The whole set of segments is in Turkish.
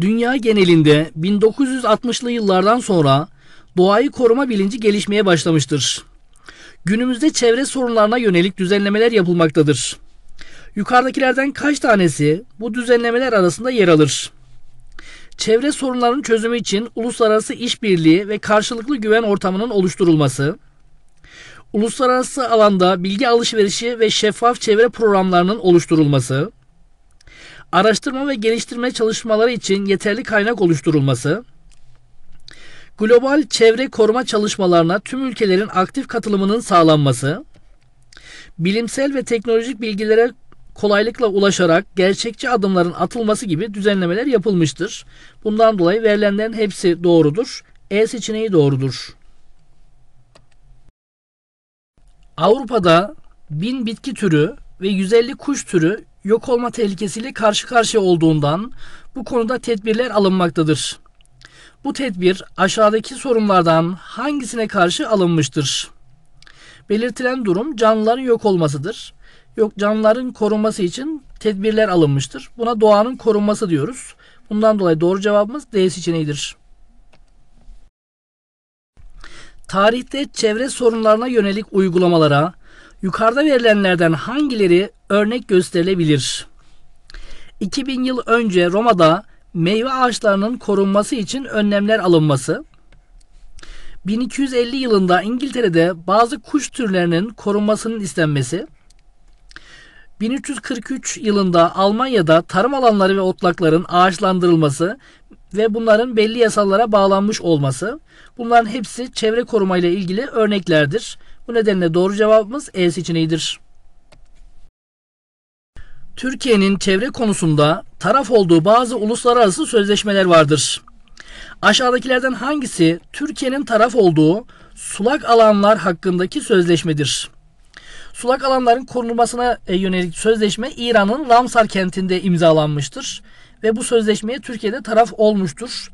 Dünya genelinde 1960'lı yıllardan sonra doğayı koruma bilinci gelişmeye başlamıştır. Günümüzde çevre sorunlarına yönelik düzenlemeler yapılmaktadır. Yukarıdakilerden kaç tanesi bu düzenlemeler arasında yer alır? Çevre sorunlarının çözümü için uluslararası işbirliği ve karşılıklı güven ortamının oluşturulması, uluslararası alanda bilgi alışverişi ve şeffaf çevre programlarının oluşturulması, araştırma ve geliştirme çalışmaları için yeterli kaynak oluşturulması, global çevre koruma çalışmalarına tüm ülkelerin aktif katılımının sağlanması, bilimsel ve teknolojik bilgilere kolaylıkla ulaşarak gerçekçi adımların atılması gibi düzenlemeler yapılmıştır. Bundan dolayı verilenlerin hepsi doğrudur. E seçeneği doğrudur. Avrupa'da 1000 bitki türü ve 150 kuş türü yok olma tehlikesiyle karşı karşıya olduğundan bu konuda tedbirler alınmaktadır. Bu tedbir aşağıdaki sorunlardan hangisine karşı alınmıştır? Belirtilen durum canlıların yok olmasıdır. Yok canlıların korunması için tedbirler alınmıştır. Buna doğanın korunması diyoruz. Bundan dolayı doğru cevabımız D seçeneğidir. Tarihte çevre sorunlarına yönelik uygulamalara, Yukarıda verilenlerden hangileri örnek gösterilebilir? 2000 yıl önce Roma'da meyve ağaçlarının korunması için önlemler alınması, 1250 yılında İngiltere'de bazı kuş türlerinin korunmasının istenmesi, 1343 yılında Almanya'da tarım alanları ve otlakların ağaçlandırılması ve bunların belli yasalara bağlanmış olması. Bunların hepsi çevre koruma ile ilgili örneklerdir. Bu nedenle doğru cevabımız E seçeneğidir. Türkiye'nin çevre konusunda taraf olduğu bazı uluslararası sözleşmeler vardır. Aşağıdakilerden hangisi Türkiye'nin taraf olduğu sulak alanlar hakkındaki sözleşmedir? Sulak alanların korunmasına yönelik sözleşme İran'ın Ramsar kentinde imzalanmıştır ve bu sözleşmeye Türkiye'de taraf olmuştur.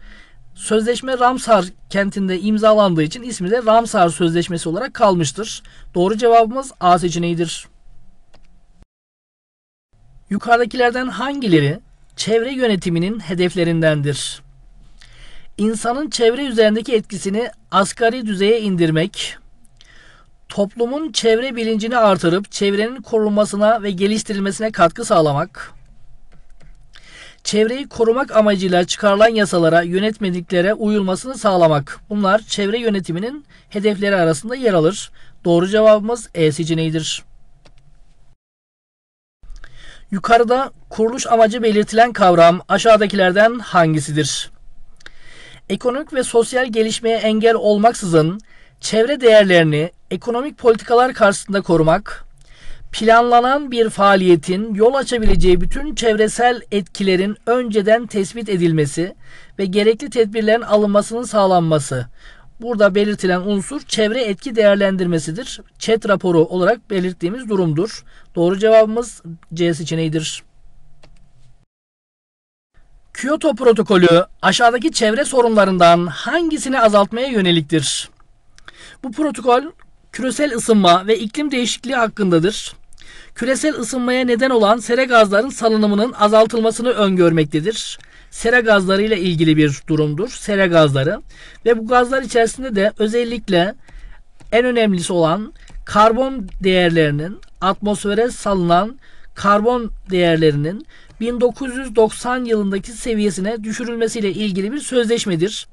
Sözleşme Ramsar kentinde imzalandığı için ismi de Ramsar Sözleşmesi olarak kalmıştır. Doğru cevabımız A seçeneğidir. Yukarıdakilerden hangileri çevre yönetiminin hedeflerindendir? İnsanın çevre üzerindeki etkisini asgari düzeye indirmek, toplumun çevre bilincini artırıp çevrenin korunmasına ve geliştirilmesine katkı sağlamak, çevreyi korumak amacıyla çıkarılan yasalara, yönetmeliklere uyulmasını sağlamak. Bunlar çevre yönetiminin hedefleri arasında yer alır. Doğru cevabımız E seçeneğidir. Yukarıda kuruluş amacı belirtilen kavram aşağıdakilerden hangisidir? Ekonomik ve sosyal gelişmeye engel olmaksızın çevre değerlerini ekonomik politikalar karşısında korumak, planlanan bir faaliyetin yol açabileceği bütün çevresel etkilerin önceden tespit edilmesi ve gerekli tedbirlerin alınmasının sağlanması. Burada belirtilen unsur çevre etki değerlendirmesidir. Çet raporu olarak belirttiğimiz durumdur. Doğru cevabımız C seçeneğidir. Kyoto protokolü aşağıdaki çevre sorunlarından hangisini azaltmaya yöneliktir? Bu protokol küresel ısınma ve iklim değişikliği hakkındadır küresel ısınmaya neden olan sera gazların salınımının azaltılmasını öngörmektedir. Sera gazları ile ilgili bir durumdur. Sera gazları ve bu gazlar içerisinde de özellikle en önemlisi olan karbon değerlerinin atmosfere salınan karbon değerlerinin 1990 yılındaki seviyesine düşürülmesiyle ilgili bir sözleşmedir.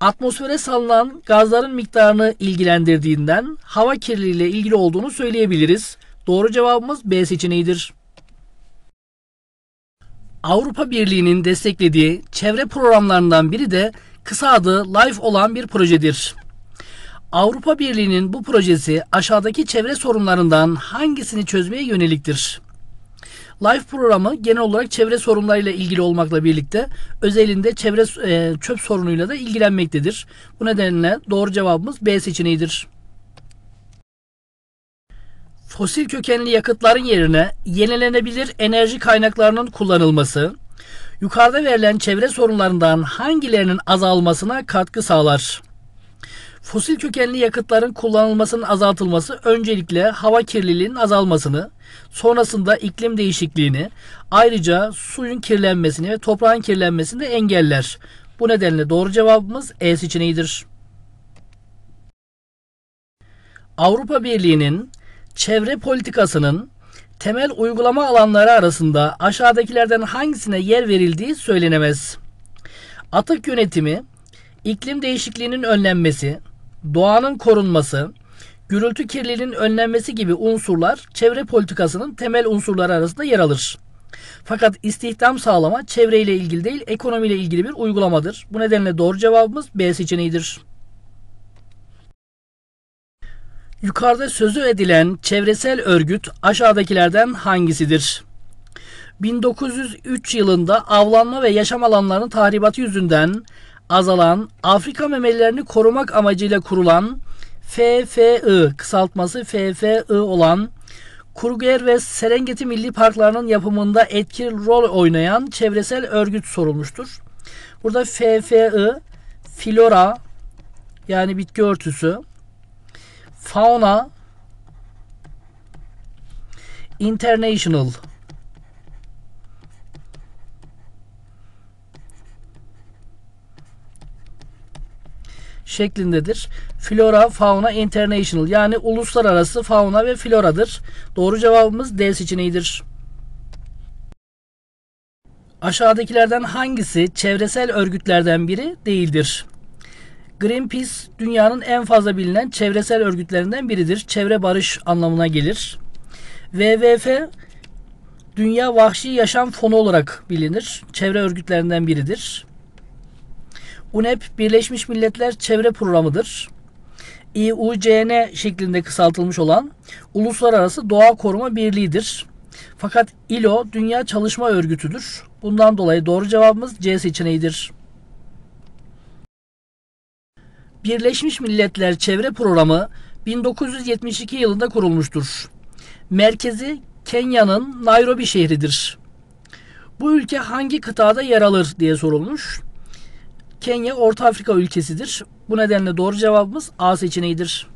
Atmosfere salınan gazların miktarını ilgilendirdiğinden hava kirliliği ile ilgili olduğunu söyleyebiliriz. Doğru cevabımız B seçeneğidir. Avrupa Birliği'nin desteklediği çevre programlarından biri de kısa adı LIFE olan bir projedir. Avrupa Birliği'nin bu projesi aşağıdaki çevre sorunlarından hangisini çözmeye yöneliktir? LIFE programı genel olarak çevre sorunlarıyla ilgili olmakla birlikte özelinde çevre e, çöp sorunuyla da ilgilenmektedir. Bu nedenle doğru cevabımız B seçeneğidir fosil kökenli yakıtların yerine yenilenebilir enerji kaynaklarının kullanılması, yukarıda verilen çevre sorunlarından hangilerinin azalmasına katkı sağlar? Fosil kökenli yakıtların kullanılmasının azaltılması öncelikle hava kirliliğinin azalmasını, sonrasında iklim değişikliğini, ayrıca suyun kirlenmesini ve toprağın kirlenmesini de engeller. Bu nedenle doğru cevabımız E seçeneğidir. Avrupa Birliği'nin çevre politikasının temel uygulama alanları arasında aşağıdakilerden hangisine yer verildiği söylenemez. Atık yönetimi, iklim değişikliğinin önlenmesi, doğanın korunması, gürültü kirliliğinin önlenmesi gibi unsurlar çevre politikasının temel unsurları arasında yer alır. Fakat istihdam sağlama çevreyle ilgili değil ekonomiyle ilgili bir uygulamadır. Bu nedenle doğru cevabımız B seçeneğidir. Yukarıda sözü edilen çevresel örgüt aşağıdakilerden hangisidir? 1903 yılında avlanma ve yaşam alanlarının tahribatı yüzünden azalan Afrika memelilerini korumak amacıyla kurulan FFI kısaltması FFI olan Kruger ve Serengeti Milli Parkları'nın yapımında etkili rol oynayan çevresel örgüt sorulmuştur. Burada FFI, flora yani bitki örtüsü, Fauna International şeklindedir. Flora, fauna international yani uluslararası fauna ve floradır. Doğru cevabımız D seçeneğidir. Aşağıdakilerden hangisi çevresel örgütlerden biri değildir? Greenpeace dünyanın en fazla bilinen çevresel örgütlerinden biridir. Çevre barış anlamına gelir. WWF Dünya Vahşi Yaşam Fonu olarak bilinir. Çevre örgütlerinden biridir. UNEP Birleşmiş Milletler Çevre Programı'dır. IUCN şeklinde kısaltılmış olan Uluslararası Doğa Koruma Birliği'dir. Fakat ILO Dünya Çalışma Örgütü'dür. Bundan dolayı doğru cevabımız C seçeneğidir. Birleşmiş Milletler Çevre Programı 1972 yılında kurulmuştur. Merkezi Kenya'nın Nairobi şehridir. Bu ülke hangi kıtada yer alır diye sorulmuş. Kenya Orta Afrika ülkesidir. Bu nedenle doğru cevabımız A seçeneğidir.